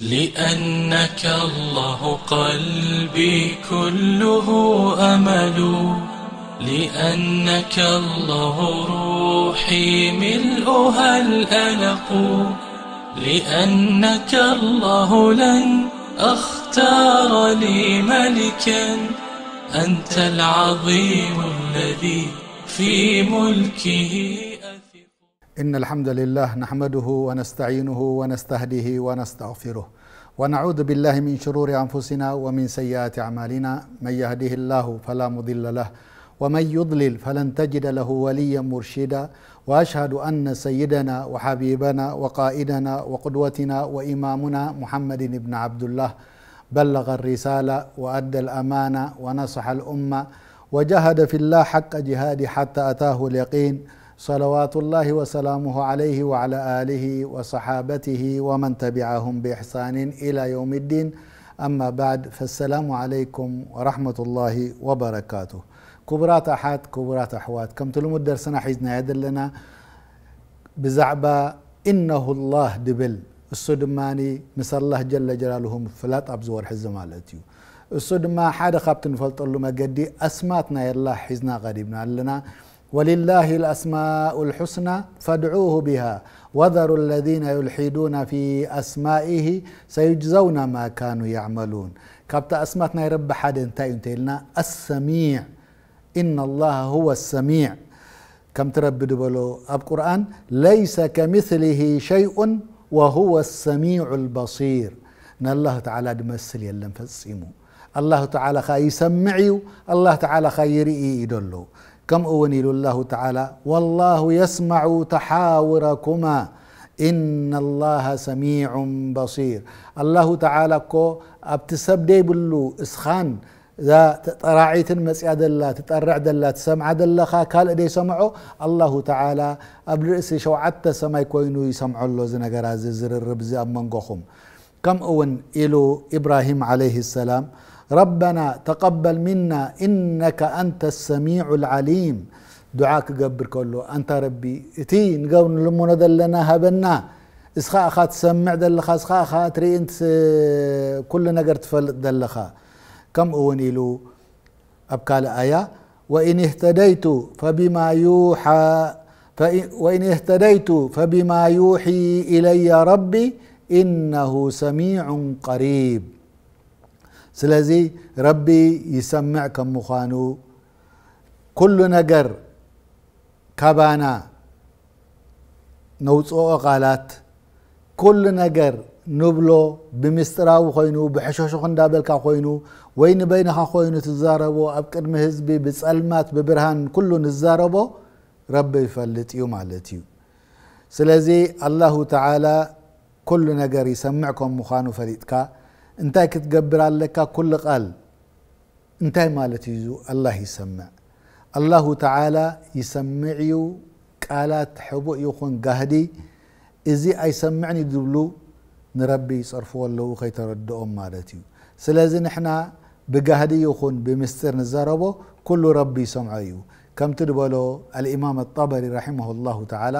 لأنك الله قلبي كله أمل لأنك الله روحي ملؤها الألق لأنك الله لن أختار لي ملكا أنت العظيم الذي في ملكه إن الحمد لله نحمده ونستعينه ونستهديه ونستغفره ونعوذ بالله من شرور أنفسنا ومن سيئات أعمالنا من يهده الله فلا مضل له ومن يضلل فلن تجد له وليا مرشدا واشهد ان سيدنا وحبيبنا وقائدنا وقدوتنا وامامنا محمد بن عبد الله بلغ الرساله وادى الامانه ونصح الامه وجهد في الله حق جهاده حتى اتاه اليقين صلوات الله وسلامه عليه وعلى اله وصحابته ومن تبعهم باحسان الى يوم الدين اما بعد فالسلام عليكم ورحمه الله وبركاته كبرات أحد كبرات احوات كم تلمو درسنا حيزنا يدلنا بزعبة إنه الله دبل السودماني دماني مس الله جل جلاله فلات أبز ورح زمالتيو السو دما حدا خابت نفلط له مقدي أسماتنا يلا حزنا غريبنا لنا ولله الأسماء الحسنى فادعوه بها وذروا الذين يلحدون في أسمائه سيجزون ما كانوا يعملون كابتا أسماتنا يا رب حد لنا السميع إن الله هو السميع كم ترب دبلو أب قرآن ليس كمثله شيء وهو السميع البصير إن الله تعالى دمثل يلم فسيمو الله تعالى خا يسمعي الله تعالى خا يرئي يدلو كم أوني الله تعالى والله يسمع تحاوركما إن الله سميع بصير الله تعالى كو أبتسب دي بلو إسخان ذا تراعيتن مسيا دلا تتأرع دلا تسمع دلا خا كال دي سمعو الله تعالى أب شو عدت سماي كوينو يسمعو الله زنقرا زر الربزي أب منقخم كم أون إلو إبراهيم عليه السلام ربنا تقبل منا إنك أنت السميع العليم دعاك قبر كله أنت ربي تي نقول لمنا دلنا هبنا اسخاء خا تسمع دلخا اسخاء خا تري انت آه، كل نقر تفل دلخا كم اون آية وإن اهتديت فبما يوحى وإن اهتديت فبما يوحي إلي ربي إنه سميع قريب سلازي ربي يسمعكم مخانو كل نجر كبانا نوصو قالات كل نجر نبلو بمسترا وخينو بحشوش خندا بالكا وين بين خينو تزاربو ابكر مهزبي بسالمات ببرهان كل نزاربو ربي يفلت يوم على سلازي الله تعالى كل نجر يسمعكم مخانو فليتكا እንታይ ክትገብር ኣለካ ኩሉ ቃል እንታይ ማለት እዩ ኣላህ ይሰምዕ ኣላሁ ተዓላ ይሰምዕ እዩ ቃላት ሕቡእ ይኹን ጋህዲ እዚ ኣይሰምዕን እዩ ዝብሉ ንረቢ ይፀርፍዎ ኣለዉ ከይተረድኦም ማለት እዩ ስለዚ ንሕና ብጋህዲ ይኹን ብምስጢር ንዘረቦ ኩሉ ረቢ ይሰምዖ እዩ ከምቲ ድበሎ አልኢማም الطበሪ ረሒመه ላሁ ተዓላ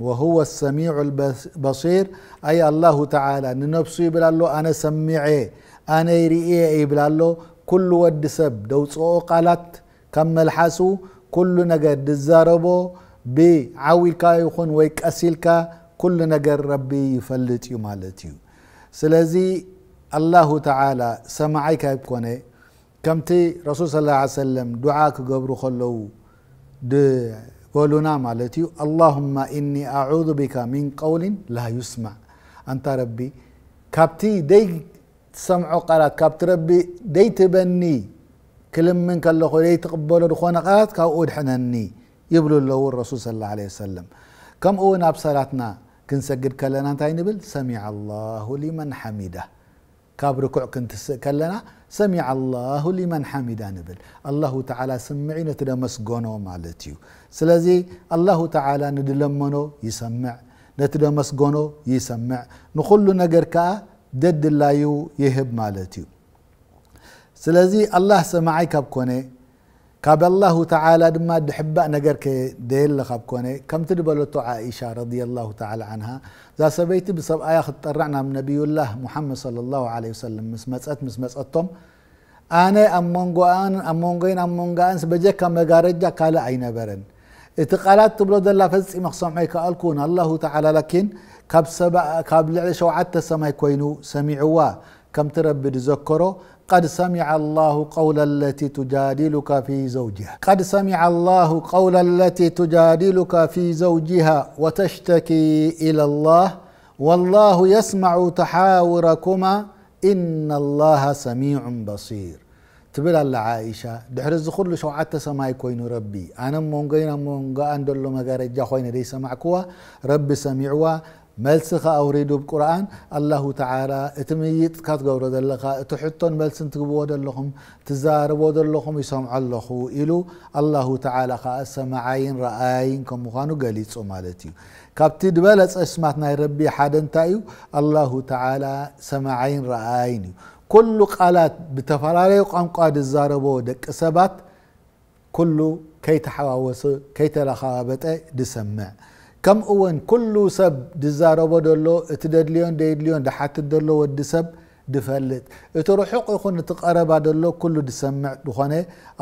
وهو السميع البصير أي الله تعالى ننبسو يبلا له أنا سميعي أنا يريئي يبلا له كل ود سب دو قالت كم الحاسو كل نجد الزاربو بعويكا يخون ويك أسيلكا كل نجر ربي يفلت يمالتيو سلزي الله تعالى سمعيك يبكوني كمتي رسول صلى الله عليه وسلم دعاك قبرو خلو دي بولونا مالتي نعم اللهم إني أعوذ بك من قول لا يسمع أنت ربي كابتي دي سمع قرات كابت ربي دي تبني كلم منك الله دي تقبل دخون قرات كاود حنني يبلو له الرسول صلى الله عليه وسلم كم أون أبصراتنا كنسجد كلنا انتي سمع الله لمن حمده كاب ركوع كنت كلنا سمع الله لمن حمدا نبل الله تعالى سمعين تدمسقونو مالتيو سلزي الله تعالى ندلمنو يسمع نتدمسقونو يسمع نخل نقركا دد الله يهب مالتيو سلزي الله سمعي كبكوني كاب الله تعالى دما دحبا نجر كديل لخاب كوني كم تدبلتو عائشة رضي الله تعالى عنها ذا سبيتي بسبب آية خطرعنا من نبي الله محمد صلى الله عليه وسلم مس مسأت مس مسأتهم أنا أمونغو أن أمونغين أمونغا أنس بجاكا مجارجا قال أين برن اتقالات تبلو دلا فزت مخصوم عيكا ألكون الله تعالى لكن كاب سبع كاب لعشو عتا سماي كوينو سمعوا كم تربي تذكروا قد سمع الله قول التي تجادلك في زوجها قد سمع الله قول التي تجادلك في زوجها وتشتكي إلى الله والله يسمع تحاوركما إن الله سميع بصير تبلا الله عائشة دحر الزخول شو عدت سماي كوين ربي أنا مونغين مونغا أندلو مغارجة خوين دي سمعكوا ربي سميعوا ملسخة أوريدو بقرآن الله تعالى اتميت كات قورة دلقا تحطون ملسن تقبوه دلقهم تزاربوه دلقهم يسمع الله إلو الله تعالى خاصة معاين رأيين كم مخانو قليت سمالتيو كابتد بلس اسمتنا ربي حدا انتايو الله تعالى سمعين رأيين كل قالات بتفراري قام قاد الزاربوه دك سبات كل كي تحواوس كي تلخابت دسمع ከምኡ እውን ኩሉ ሰብ ዝዛረቦ ደሎ እቲ ደድልዮን ደየድልዮን ድሓትት ደሎ ወዲ ሰብ ድፈልጥ እቲ ርሑቕ ይኹን እቲ ቀረባ ደሎ ኩሉ ድሰምዕ ዝኾነ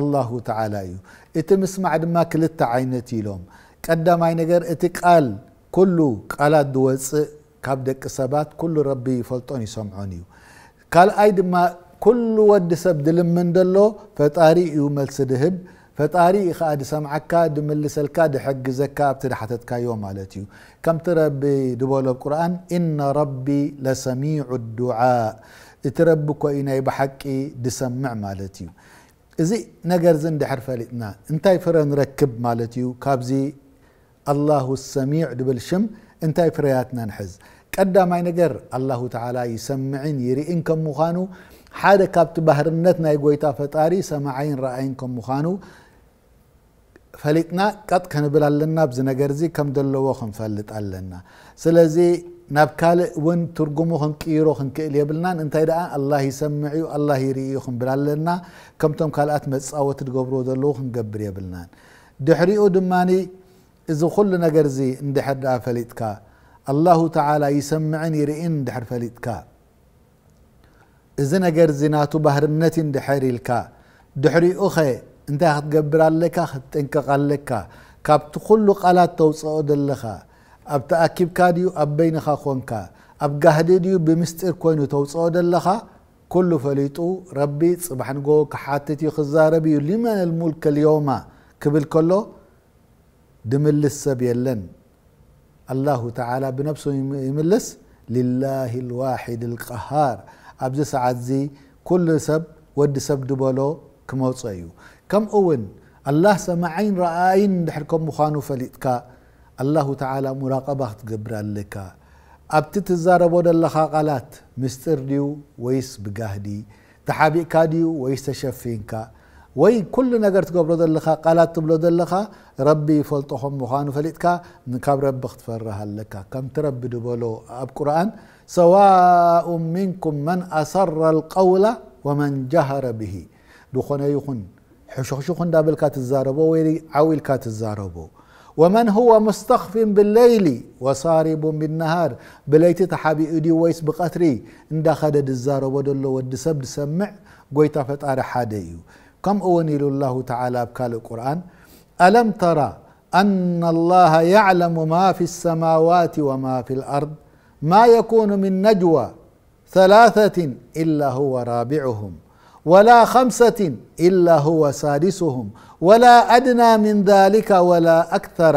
ኣላሁ ተዓላ እዩ እቲ ምስማዕ ድማ ክልተ ዓይነት ኢሎም ቀዳማይ ነገር እቲ ቃል ኩሉ ቃላት ዝወፅእ ካብ ደቂ ሰባት ኩሉ ረቢ ይፈልጦን ይሰምዖን እዩ ካልኣይ ድማ ኩሉ ወዲ ሰብ ድልምን ደሎ ፈጣሪ እዩ መልሲ ድህብ فطاري خاد سمعك دمل سلك دحق زكا ابتدى حتتك يوم مالتيو كم تربي دبول القران ان ربي لسميع الدعاء تربك ايناي بحقي دسمع مالتيو زي نجر زند حرف لنا انتي فرن ركب مالتيو كابزي الله السميع دبل شم انتي فرياتنا نحز كدا اي نجر الله تعالى يسمعين يري إنكم مخانو حاد كابت بهرنتنا يقويتا فطاري سمعين رأين كم مخانو ፈሊጥና ቀጥ ክንብል ኣለና ብዚ ነገር እዚ ከም ዘለዎ ክንፈልጥ ኣለና ስለዚ ናብ ካልእ እውን ትርጉሙ ክንቅይሮ ክንክእል የብልናን እንታይ ደኣ ኣላ ይሰምዕ እዩ ኣላ ይርእዩ ክንብል ኣለና ከምቶም ካልኣት መፃወቲ ትገብርዎ ዘለዉ ክንገብር የብልናን ድሕሪኡ ድማኒ እዚ ኩሉ ነገር እዚ እንድሕር ደኣ ፈሊጥካ ኣላሁ ተዓላ ይሰምዕን ይርእን እንድሕር ፈሊጥካ እዚ ነገር እዚ ናቱ ባህርነት እንድሕር ኢልካ ድሕሪኡ ኸ እንታይ ክትገብር ኣለካ ክትጥንቀቕ ኣለካ ካብቲ ኩሉ ቃላት ተውፅኦ ዘለኻ ኣብ ተኣኪብካ ድዩ ኣብ በይንኻ ኮንካ ኣብ ጋህዲ ድዩ ብምስጢር ኮይኑ ተውፅኦ ዘለኻ ኩሉ ፈሊጡ ረቢ ፅባሕ ንጎ ክሓትት እዩ ክዛረብ እዩ ሊመን ልሙልክ ልዮማ ክብል ከሎ ድምልስ ሰብ የለን ኣላሁ ተዓላ ብነብሱ ይምልስ ልላህ ልዋሒድ ልቀሃር ኣብዚ ሰዓት እዚ ኩሉ ሰብ ወዲ ሰብ ድበሎ ክመውፆ እዩ كم أون الله سمعين رأين دحركم مخانو فليتكا الله تعالى مراقبة قبر لك أبت تزار بود الله قالات مستر ديو ويس بقهدي تحابي كاديو ويس تشفينكا وي كل نقر تقبر دلخا قالات تبلو دلخا ربي فلطهم مخانو فليتكا نكاب رب اختفرها لك كم تربي دبولو أب قرآن سواء منكم من أسر القول ومن جهر به دخون يخن حشخشخ خندا بالكات الزاربو ويلي عويل كات الزاربو ومن هو مستخف بالليل وصارب بالنهار بليت تحابي ادي ويس بقتري اندا خدد الزاربو دلو ود سب دسمع قويتا فتار حاديو كم اوني الله تعالى بكال القرآن ألم ترى أن الله يعلم ما في السماوات وما في الأرض ما يكون من نجوى ثلاثة إلا هو رابعهم ولا خمسة إلا هو سادسهم ولا أدنى من ذلك ولا أكثر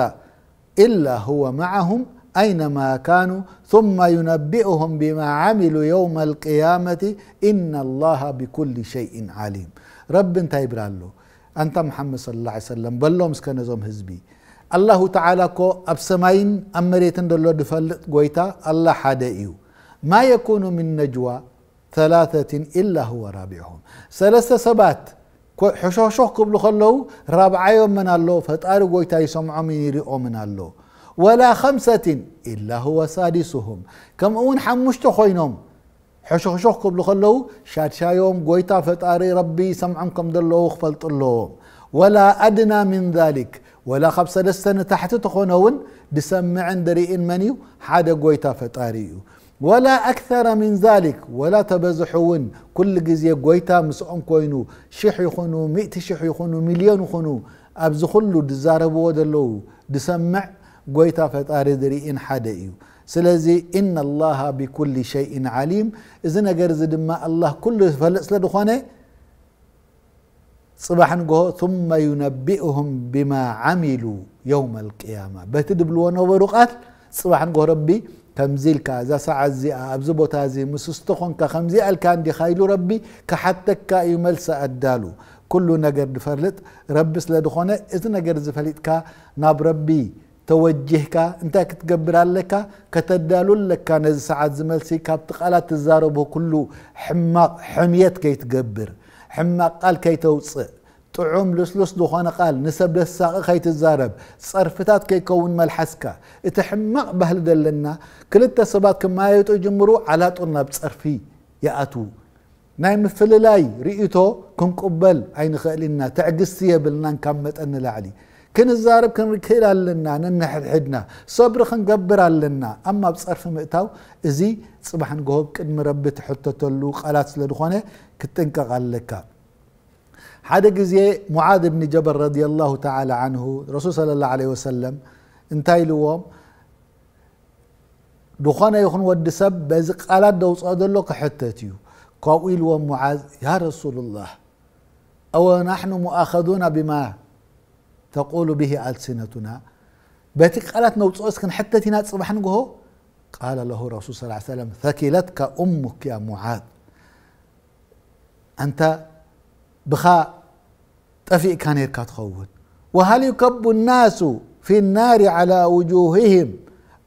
إلا هو معهم أينما كانوا ثم ينبئهم بما عملوا يوم القيامة إن الله بكل شيء عليم رب انت يبرالو أنت محمد صلى الله عليه وسلم بلهم سكنزهم هزبي الله تعالى كو أب سماين أمريتن دلو دفلت قويتا الله حادئيو ما يكون من نجوى ثلاثة إلا هو رابعهم ثلاثة سبات حشوشوه قبل خلو يوم من الله فتاري قويتا يسمعوا من يريئوا من الله ولا خمسة إلا هو سادسهم كم أون حمشت خوينهم حشوشوه قبل خلو شاد شايوم قويتا فتاري ربي سمعكم دلو وخفلت الله ولا أدنى من ذلك ولا خمسة لسنة تحت تخونهون دسمع دريئن منيو حادا قويتا فتاريو ولا أكثر من ذلك ولا تبزحون كل جزية قويتا مسعون كوينو شيح يخونو مئة شيح يخونو مليون يخونو أبزو خلو دزاربو ودلو دسمع قويتا فتاري دريئن حدئيو سلزي إن الله بكل شيء عليم إذن أقرز دماء الله كل فلأس لدخوني صباحا قهو ثم ينبئهم بما عملوا يوم القيامة بهتد بلوانو بروقات صباحا قهو ربي تمزيل كازا سعزي أبزبو تازي مسستخن كخمزي ألكان دي خايلو ربي كحتك كايمل سأدالو كل نقر دفرلت ربي سلدخونة إذا نقر زفلت كا ناب ربي توجهك انت كتقبر لك كتدالو لك نز سعد زملسي كابتق على تزاربه كله حماق حميت كي تقبر حماق قال كي طعم لسلس دخان قال نسب للساق خيت الزارب صرفتات كيكون ملحسكا اتحمق بهل دلنا كل التسبات كما يتو على طولنا بصرفي يا أتو نايم فللاي رئيتو كم قبل عين خالينا تعقست يبلنا نكمت أن لعلي كن الزارب كن ركيلا لنا ننحر حدنا صبر خن قبرا لنا أما بصرف مئتاو إزي صباحا قهوب كن مربي تحطة تلو خالات لدخانة كتنك غالكا حدا جزية معاذ بن جبل رضي الله تعالى عنه رسول صلى الله عليه وسلم انتهي لهم دخان يخن سب بزق على دو صادر حتتيو قويل ومعاذ يا رسول الله أو نحن مؤاخذون بما تقول به ألسنتنا باتك قالت نوت كان حتى تينات صبحن قهو قال له الرسول صلى الله عليه وسلم ثكلتك أمك يا معاذ أنت بኻ ጠፊእካ ነርካ ትኸውን وهل يكب الناس في النار على وجوههم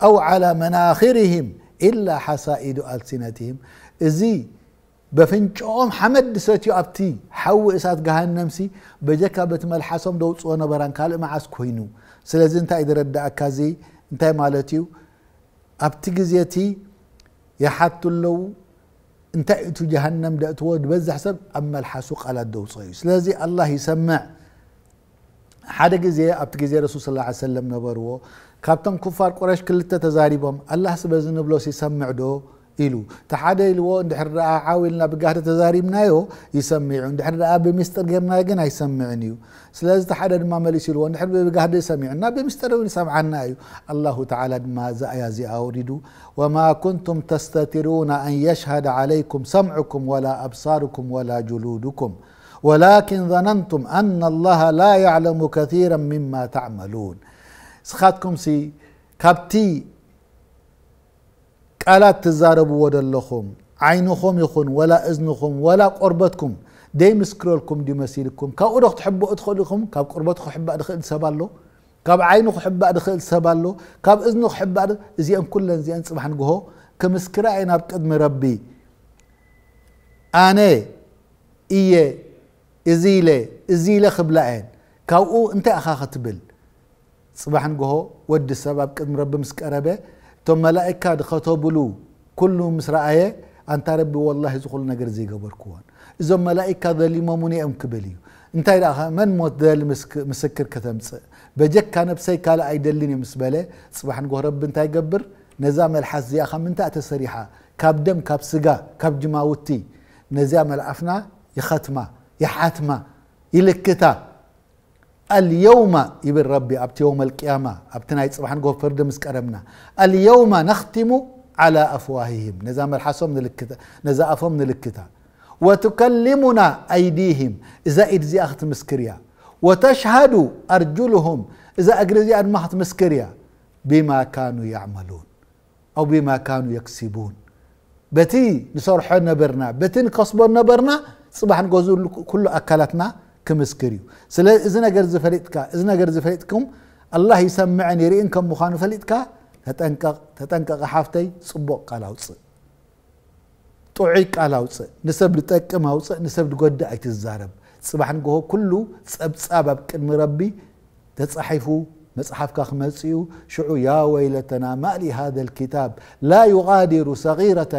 أو على مناخرهم إلا حሳኢዱ ኣልሲነትهም እዚ በፍንጮኦም ሓመድ ሰትዮ ኣብቲ ሓዊ እሳት ገሃነምሲ በጀካ በቲ መልሓሶም ደውፅኦ ነበራን ካልእ መዓስ ኮይኑ ስለዚ እንታይ ዝረዳእካ እዚ እንታይ ማለት እዩ ኣብቲ ግዜ እቲ የሓቱ ኣለው انت اتو جهنم دا تود بز حسب اما الحاسوق على الدو صيوس الله يسمع حدا جزية ابت جزية رسول صلى الله عليه وسلم نبروه كابتن كفار قريش كل تزاري الله سبز نبلوس يسمع دو إلو تحدى إلو دحر رأى عاولنا بقاه تزاريب نايو يسمعون دحر رأى بمستر جرنا جنا يسمعنيو سلاز تحدى ما مليس إلو دحر بقاه يسمعنا بمستر ويسمع نايو الله تعالى ما زايا زي أوردو وما كنتم تستترون أن يشهد عليكم سمعكم ولا أبصاركم ولا جلودكم ولكن ظننتم أن الله لا يعلم كثيرا مما تعملون سخاتكم سي كابتي قالات تزاربو ودلخوم عينوخوم يخون ولا إذنوخوم ولا قربتكم دي مسكرولكم دي مسيلكم كاو دوخ تحبو ادخلكم كاب قربتك حب ادخل سبالو كاب عينو حب ادخل سبالو كاب إذنو حب ادخل زيان كلن زيان صبحن قهو كمسكرا عينا بقدم ربي آني إيه إزيلة إزيلة خبلا عين كاو انت أخا تبل صبحن قهو ودي سبب قدم ربي مسكرا ثم ملائكة خطبلو كل مسرعية أن تربي والله زخل نجر زي جبركوان إذا ملائكة ذلي ما مني أم كبليو أنت راها من موت ذل مسك مسكر كثمس بجك كان بسي قال أي دلني مسبلة صباحا نقول رب أنت جبر نزام الحزي أخا من تأت سريحة كاب دم كاب نزام الأفنا يختمة يحتمة يلكتها اليوم يبر ربي أبت يوم القيامة أبتنا يتصبحن قوة فرد أرمنا اليوم نختم على أفواههم نزا ملحسهم نلكتا نزا أفهم نلكتا وتكلمنا أيديهم إذا إدزي أخت مسكريا وتشهد أرجلهم إذا أجرزي أدمحت مسكريا بما كانوا يعملون أو بما كانوا يكسبون بتي نسرحو نبرنا بتي نكسبو نبرنا صباح نقول كل أكلتنا ክምስክር እዩ ስለዚ እዚ ነገር ዝፈሊጥካ እዚ ነገር ዝፈሊጥኩም ኣላህ ይሰምዐን ይርእን ከም ምዃኑ ፈሊጥካ ተጠንቀቕ ሓፍተይ ፅቡቅ ቃል ኣውፅእ ጥዑይ ቃል ኣውፅእ ንሰብ ዝጠቅም ኣውፅእ ንሰብ ዝጎዳእ ኣይትዛረብ ፅባሕ ንግሆ ኩሉ ፀብፃብ ኣብ ቅድሚ ረቢ ተፃሒፉ መፅሓፍካ ክመፅኡ ሽዑ ያ ወይለተና ማእሊ ሃذ ልኪታብ ላ ዩغዲሩ ሰغيረة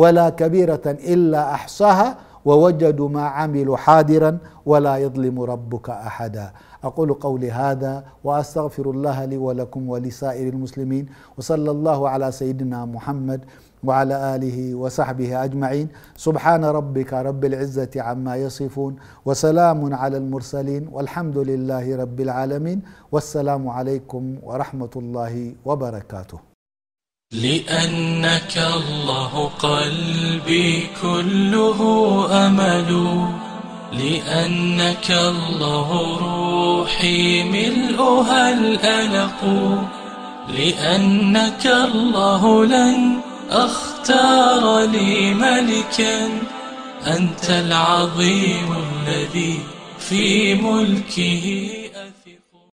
ወላ ከቢረة ኢላ ኣሕሳሃ ووجدوا ما عملوا حاضرا ولا يظلم ربك احدا اقول قولي هذا واستغفر الله لي ولكم ولسائر المسلمين وصلى الله على سيدنا محمد وعلى اله وصحبه اجمعين سبحان ربك رب العزه عما يصفون وسلام على المرسلين والحمد لله رب العالمين والسلام عليكم ورحمه الله وبركاته لأنك الله قلبي كله أمل لأنك الله روحي ملؤها الألق لأنك الله لن أختار لي ملكا أنت العظيم الذي في ملكه